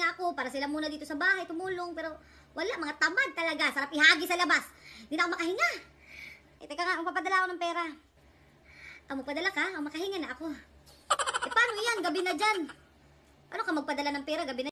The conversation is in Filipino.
nga ako para sila muna dito sa bahay, tumulong. Pero wala, mga tamad talaga. Sarap ihagi sa labas. Hindi na ako makahinga. Eh, teka nga, magpapadala ako ng pera. Ah, magpadala ka? Ah, makahinga na ako. Eh, paano yan? Gabi na dyan. Ano ka magpadala ng pera? Gabi na